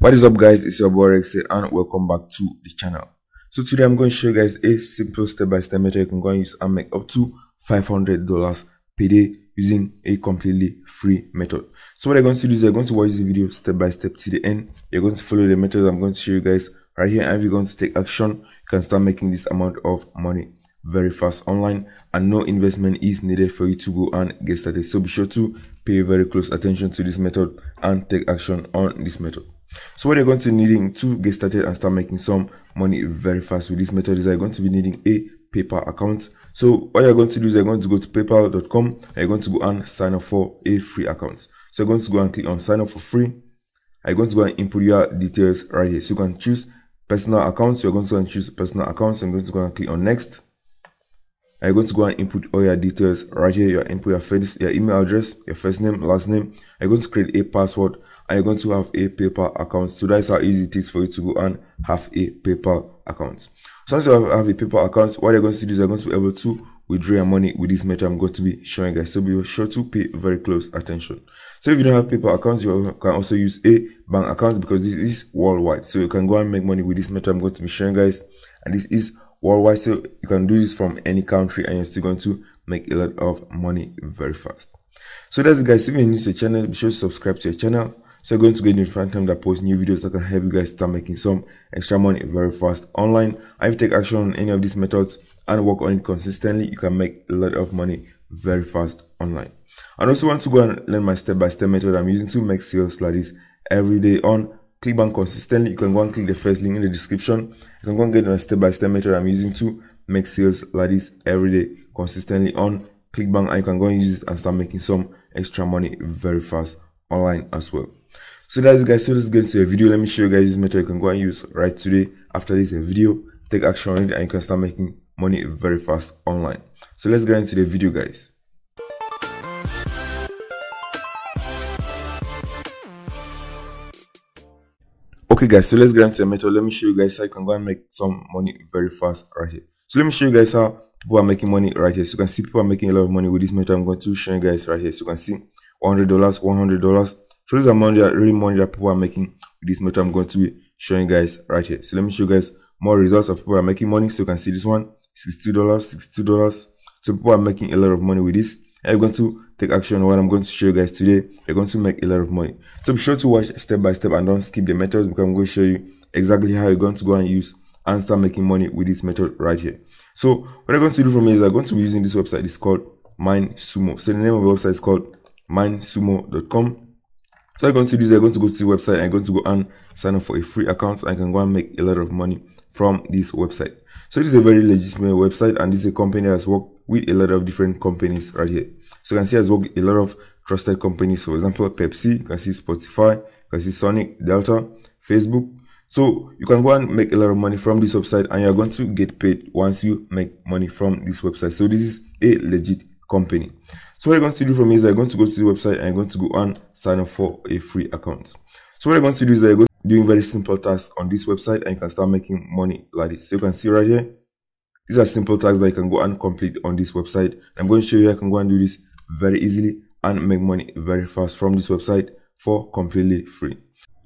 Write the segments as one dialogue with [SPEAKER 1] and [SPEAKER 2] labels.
[SPEAKER 1] what is up guys it's your boy Rex and welcome back to the channel so today i'm going to show you guys a simple step-by-step -step method you can go and use and make up to 500 dollars per day using a completely free method so what you're going to do is you're going to watch this video step by step to the end you're going to follow the method i'm going to show you guys right here and if you're going to take action you can start making this amount of money very fast online and no investment is needed for you to go and get started so be sure to pay very close attention to this method and take action on this method so what you're going to be needing to get started and start making some money very fast with this method is you're going to be needing a PayPal account. So what you're going to do is you're going to go to paypal.com and you're going to go and sign up for a free account. So you're going to go and click on sign up for free. I'm going to go and input your details right here. So you can choose personal accounts. You're going to go and choose personal accounts. I'm going to go and click on next. I'm going to go and input all your details right here. Your input your face, your email address, your first name, last name. I'm going to create a password and you're going to have a PayPal account. So that's how easy it is for you to go and have a PayPal account. So once you have, a PayPal account, what you're going to do is you're going to be able to withdraw your money with this method I'm going to be showing guys. So be sure to pay very close attention. So if you don't have PayPal accounts, you can also use a bank account because this is worldwide. So you can go and make money with this method I'm going to be showing guys. And this is worldwide. So you can do this from any country and you're still going to make a lot of money very fast. So that's it guys. If you're new to the channel, be sure to subscribe to your channel so going to get notified time that post new videos that can help you guys start making some extra money very fast online. And if you take action on any of these methods and work on it consistently, you can make a lot of money very fast online. I also want to go and learn my step-by-step -step method I'm using to make sales this every day on ClickBank consistently. You can go and click the first link in the description. You can go and get my step-by-step -step method I'm using to make sales this every day consistently on ClickBank and you can go and use it and start making some extra money very fast online as well so that's it guys so let's get into the video let me show you guys this method you can go and use right today after this video take action on it and you can start making money very fast online so let's get into the video guys okay guys so let's get into the method let me show you guys how you can go and make some money very fast right here so let me show you guys how people are making money right here so you can see people are making a lot of money with this method i'm going to show you guys right here so you can see 100 dollars 100 dollars so these are money really money that people are making with this method I'm going to be showing guys right here. So let me show you guys more results of people are making money. So you can see this one, $62, $62. So people are making a lot of money with this. I'm going to take action on what I'm going to show you guys today. You're going to make a lot of money. So be sure to watch step by step and don't skip the methods because I'm going to show you exactly how you're going to go and use and start making money with this method right here. So what I'm going to do from here is I'm going to be using this website. It's called MindSumo. So the name of the website is called mindsumo.com. So I'm going to do is I'm going to go to the website I'm going to go and sign up for a free account and can go and make a lot of money from this website. So it is a very legitimate website and this is a company that has worked with a lot of different companies right here. So you can see has worked a lot of trusted companies. For example, Pepsi, you can see Spotify, you can see Sonic, Delta, Facebook. So you can go and make a lot of money from this website and you're going to get paid once you make money from this website. So this is a legit company. So what you're going to do from is is you're going to go to the website and you're going to go and sign up for a free account. So what you're going to do is i you're going to doing very simple tasks on this website and you can start making money like this. So you can see right here, these are simple tasks that you can go and complete on this website. I'm going to show you how you can go and do this very easily and make money very fast from this website for completely free.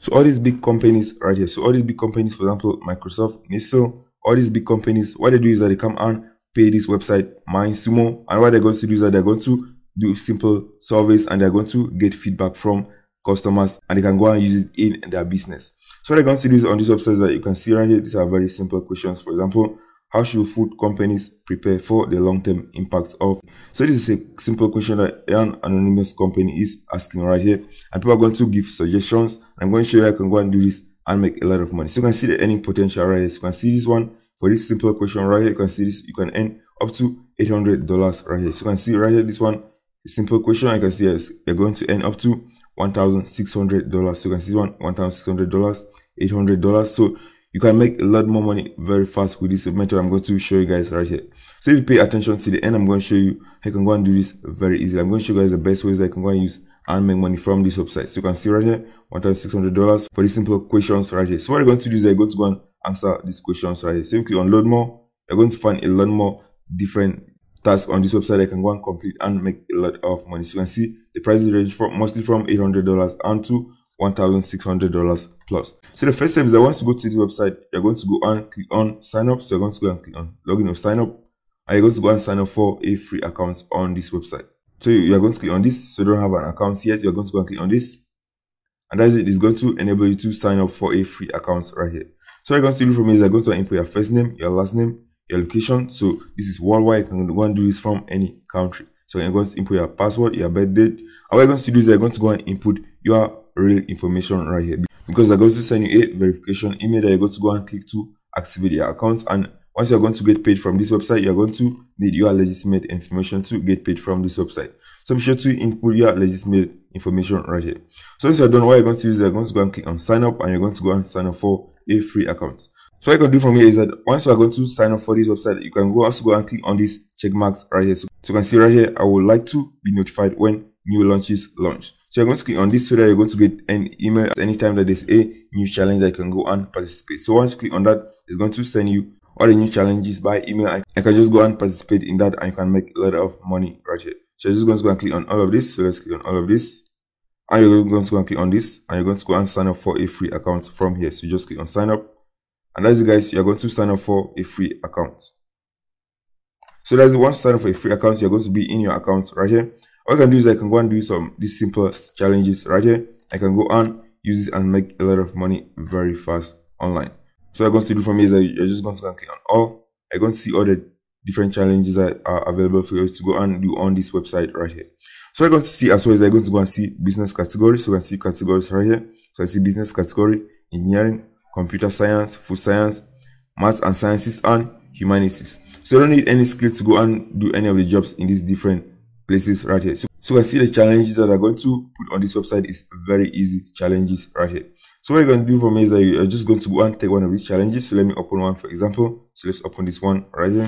[SPEAKER 1] So all these big companies right here. So all these big companies, for example, Microsoft, Nissan, all these big companies, what they do is that they come and pay this website, MindSumo, and what they're going to do is that they're going to do simple surveys and they're going to get feedback from customers and they can go and use it in their business. So what they am going to do is on this website that you can see right here, these are very simple questions. For example, how should food companies prepare for the long-term impact of so this is a simple question that an anonymous company is asking right here and people are going to give suggestions i'm going to show you how i can go and do this and make a lot of money so you can see the earning potential right here so you can see this one for this simple question right here you can see this you can earn up to 800 dollars right here so you can see right here this one simple question I can see is you're going to earn up to $1,600. So you can see one $1,600, $800. So you can make a lot more money very fast with this method I'm going to show you guys right here. So if you pay attention to the end, I'm going to show you how you can go and do this very easily. I'm going to show you guys the best ways that you can go and use and make money from this website. So you can see right here, $1,600 for these simple questions right here. So what you're going to do is you're going to go and answer these questions right here. So unload you more, you're going to find a lot more different task on this website I can go and complete and make a lot of money. So you can see the prices range from mostly from $800 and to $1,600 plus. So the first step is that once you go to this website, you're going to go and click on sign up. So you're going to go and click on login or sign up. And you're going to go and sign up for a free account on this website. So you're going to click on this. So you don't have an account yet. You're going to go and click on this. And that's it. It's going to enable you to sign up for a free account right here. So you're going to do from here is you're going to input your first name, your last name, your location. So this is worldwide. You can go and do this from any country. So you're going to input your password, your birth date. what you're going to do is you're going to go and input your real information right here because they're going to send you a verification email that you're going to go and click to activate your account. And once you're going to get paid from this website, you're going to need your legitimate information to get paid from this website. So be sure to input your legitimate information right here. So once you're done, what you're going to do is you're going to go and click on sign up and you're going to go and sign up for a free account. So what you can do from here is that once you are going to sign up for this website, you can go also go and click on this check marks right here. So, so you can see right here, I would like to be notified when new launches launch. So you're going to click on this so that you're going to get an email at any time that there's a new challenge that you can go and participate. So once you click on that, it's going to send you all the new challenges by email I can just go and participate in that and you can make a lot of money right here. So you're just going to go and click on all of this. So let's click on all of this. And you're going to go and click on this and you're going to go and sign up for a free account from here. So just click on sign up. And that's it guys, you're going to sign up for a free account. So that's it, once sign up for a free account, you're going to be in your account right here. All I can do is I can go and do some these simple challenges right here. I can go and use this and make a lot of money very fast online. So what I'm going to do for me is that you're just going to click on all. I'm going to see all the different challenges that are available for you to go and do on this website right here. So I'm going to see as well as I'm going to go and see business categories. So we can see categories right here. So I see business category, engineering, computer science, food science, maths and sciences, and humanities. So you don't need any skills to go and do any of the jobs in these different places right here. So, so you can see the challenges that are going to put on this website is very easy challenges right here. So what you're going to do for me is that you're just going to go and take one of these challenges. So let me open one for example. So let's open this one right here.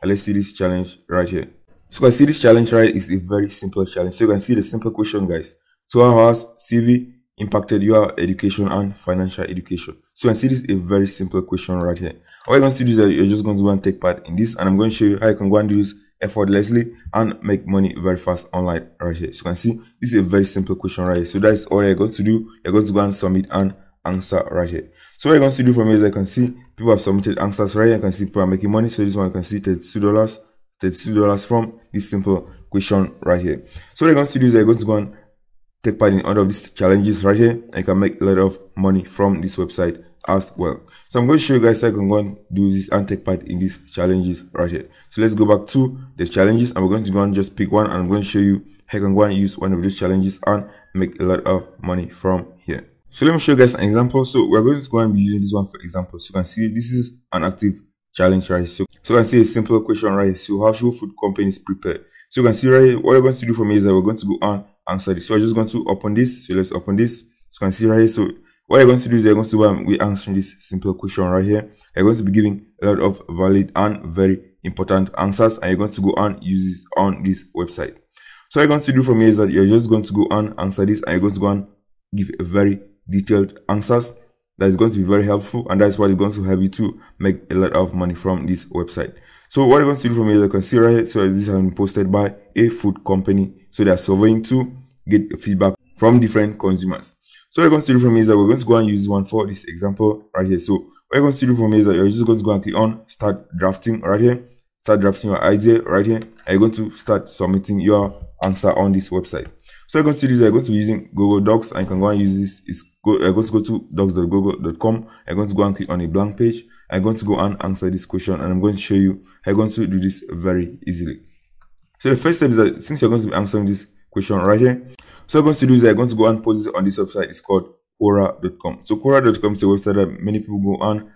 [SPEAKER 1] And let's see this challenge right here. So I see this challenge right is a very simple challenge. So you can see the simple question guys. So how has CV impacted your education and financial education? So you can see this is a very simple question right here. All you're going to do is that you're just going to go and take part in this and I'm going to show you how you can go and do this effortlessly and make money very fast online right here. So you can see this is a very simple question right here. So that's all you're going to do. You're going to go and submit and answer right here. So what you're going to do from here is I can see people have submitted answers right here. I can see people are making money. So this one you can see $32, $32 from this simple question right here. So what you're going to do is you're going to go and take part in all of these challenges right here and can make a lot of money from this website as well so i'm going to show you guys how i can go and do this and take part in these challenges right here so let's go back to the challenges and we're going to go and just pick one and i'm going to show you how you can go and use one of these challenges and make a lot of money from here so let me show you guys an example so we're going to go and be using this one for example so you can see this is an active challenge right here. so so you can see a simple question right here. so how should food companies prepare so you can see right here, what we're going to do for me is that we're going to go on Answer this. So we're just going to open this. So let's open this. So you can see right here. So what you're going to do is you're going to go we're answering this simple question right here. You're going to be giving a lot of valid and very important answers and you're going to go and use this on this website. So what you're going to do from here is that you're just going to go and answer this and you're going to go and give a very detailed answers that is going to be very helpful and that's what is going to help you to make a lot of money from this website. So what you're going to do from here, can see right here. So this has been posted by a food company. So they are surveying to get feedback from different consumers. So what you're going to do from here is that we're going to go and use one for this example right here. So what you're going to do from here is that you're just going to go and click on start drafting right here. Start drafting your idea right here. And you're going to start submitting your answer on this website. So you're going to do this, you're going to be using Google Docs and you can go and use this. It's go, you're going to go to docs.google.com. You're going to go and click on a blank page. I'm going to go and answer this question and I'm going to show you how you're going to do this very easily. So the first step is that since you're going to be answering this question right here, so I'm going to do is I'm going to go and post this on this website. It's called Quora.com. So Quora.com is a website that many people go and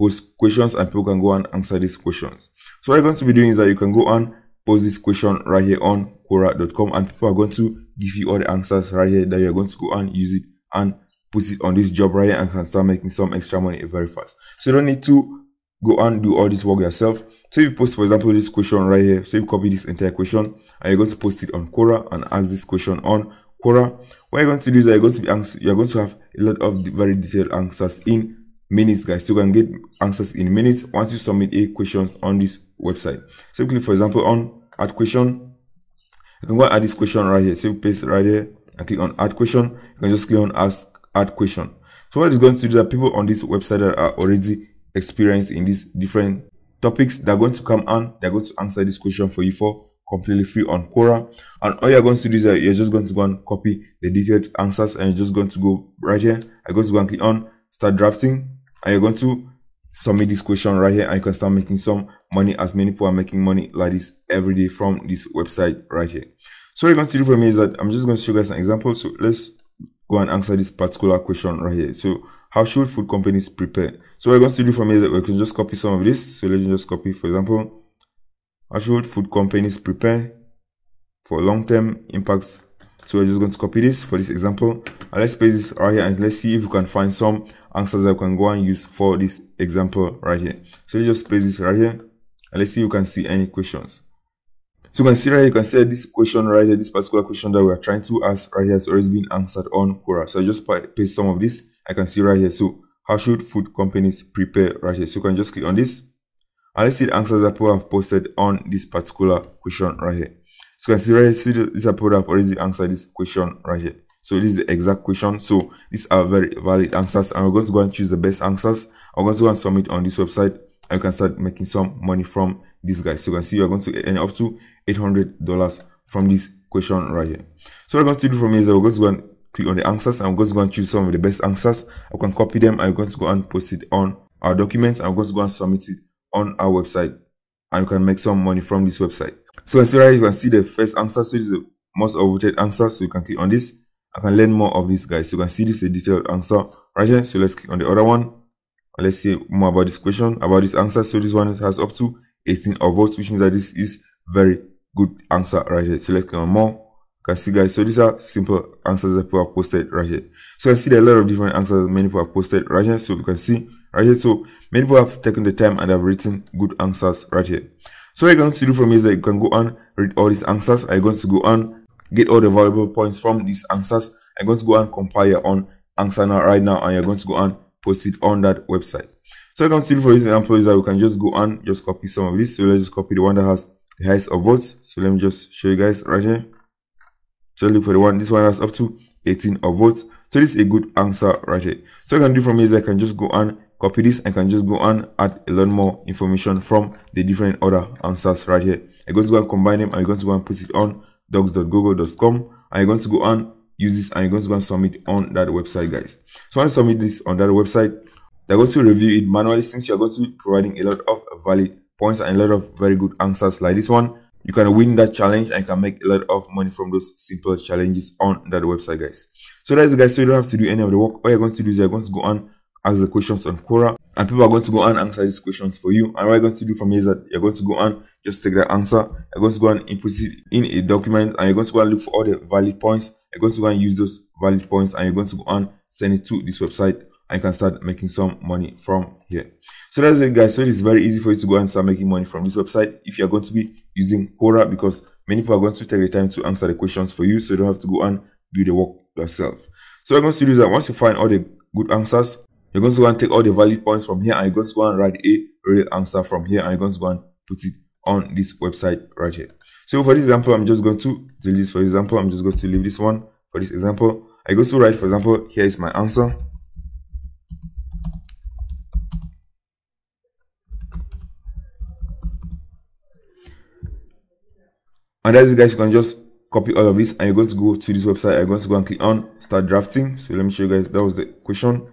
[SPEAKER 1] post questions and people can go and answer these questions. So what I'm going to be doing is that you can go and post this question right here on Quora.com and people are going to give you all the answers right here that you're going to go and use it and puts it on this job right and can start making some extra money very fast. So you don't need to go and do all this work yourself. So if you post, for example, this question right here, so you copy this entire question and you're going to post it on Quora and ask this question on Quora. What you're going to do is you're going to be ans- you're going to have a lot of very detailed answers in minutes, guys. So you can get answers in minutes once you submit a questions on this website. Simply, for example, on add question. You can go add this question right here. So you paste right here and click on add question. You can just click on ask add question. So what it's going to do that people on this website that are already experienced in these different topics, they're going to come on, they're going to answer this question for you for completely free on Quora. And all you're going to do is that you're just going to go and copy the detailed answers and you're just going to go right here. I'm going to go and click on start drafting and you're going to submit this question right here and you can start making some money as many people are making money like this every day from this website right here. So what you're going to do for me is that I'm just going to show you guys an example. So let's go and answer this particular question right here. So how should food companies prepare? So we're going to do from here that we can just copy some of this. So let's just copy, for example, how should food companies prepare for long-term impacts? So we're just going to copy this for this example. And let's paste this right here and let's see if we can find some answers that we can go and use for this example right here. So let's just paste this right here and let's see if we can see any questions. So consider you can see this question right here, this particular question that we are trying to ask right here has already been answered on Quora. So I just paste some of this. I can see right here. So how should food companies prepare right here? So you can just click on this. And let's see the answers that people have posted on this particular question right here. So you can see right here, see these people have already answered this question right here. So this is the exact question. So these are very valid answers. And we're going to go and choose the best answers. I'm going to go and submit on this website. And you can start making some money from this guy so you can see you're going to earn up to $800 from this question right here so what I'm going to do from here is I'm going to go and click on the answers I'm going to go and choose some of the best answers I can copy them I'm going to go and post it on our documents I'm going to go and submit it on our website and you can make some money from this website so as right you can see the first answer so this is the most overrated answer so you can click on this I can learn more of this guys so you can see this is a detailed answer right here so let's click on the other one let's see more about this question about this answer so this one has up to 18 of votes, which means that this is very good answer right here. Select on more. You can see guys, so these are simple answers that people have posted right here. So you can see there are a lot of different answers many people have posted right here. So you can see right here. So many people have taken the time and have written good answers right here. So what you're going to do from here is that you can go and read all these answers. I'm going to go and get all the valuable points from these answers. I'm going to go and compile own answer now right now and you're going to go and post it on that website. Second thing for this example is that we can just go and just copy some of this. So let's just copy the one that has the highest of votes. So let me just show you guys right here. So look for the one. This one has up to 18 of votes. So this is a good answer right here. So I can do from here is I can just go and copy this and can just go and add a lot more information from the different other answers right here. I'm going to go and combine them i you going to go and put it on docs.google.com i you going to go and use this and you're going to go and submit on that website guys. So once you submit this on that website, they're going to review it manually since you're going to be providing a lot of valid points and a lot of very good answers like this one you can win that challenge and can make a lot of money from those simple challenges on that website guys so that's it guys so you don't have to do any of the work all you're going to do is you're going to go and ask the questions on quora and people are going to go and answer these questions for you and what you're going to do from here is that you're going to go and just take that answer you're going to go and input it in a document and you're going to go and look for all the valid points you're going to go and use those valid points and you're going to go and send it to this website and you can start making some money from here so that's it guys so it's very easy for you to go and start making money from this website if you're going to be using quora because many people are going to take the time to answer the questions for you so you don't have to go and do the work yourself so what you're going to do is that once you find all the good answers you're going to go and take all the valid points from here and you're going to go and write a real answer from here and you're going to go and put it on this website right here so for this example i'm just going to delete for example i'm just going to leave this one for this example i go to write for example here is my answer And that's it guys, you can just copy all of this and you're going to go to this website. I'm going to go and click on start drafting. So let me show you guys, that was the question.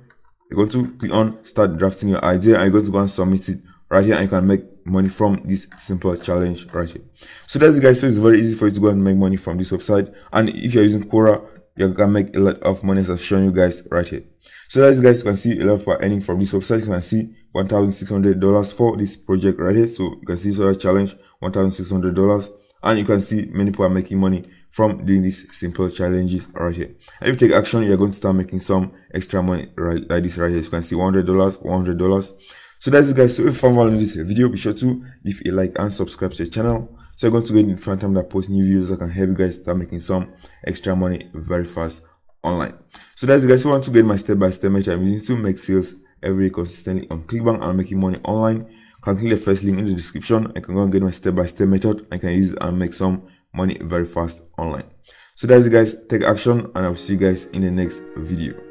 [SPEAKER 1] You're going to click on start drafting your idea and you're going to go and submit it right here and you can make money from this simple challenge right here. So that's it guys, so it's very easy for you to go and make money from this website. And if you're using Quora, you can make a lot of money as I've shown you guys right here. So it, guys, you can see a lot of earning from this website. You can see $1,600 for this project right here. So you can see it's a challenge, $1,600 and you can see many people are making money from doing these simple challenges right here if you take action you're going to start making some extra money right like this right here you can see 100 dollars 100 dollars so that's it guys so if you found value in this video be sure to leave a like and subscribe to the channel so you're going to get in front time that post new videos that can help you guys start making some extra money very fast online so that's it guys So you want to get my step-by-step -step method i'm using to make sales every consistently on clickbank and making money online can click the first link in the description. I can go and get my step-by-step -step method. I can use and make some money very fast online. So that's it guys. Take action and I'll see you guys in the next video.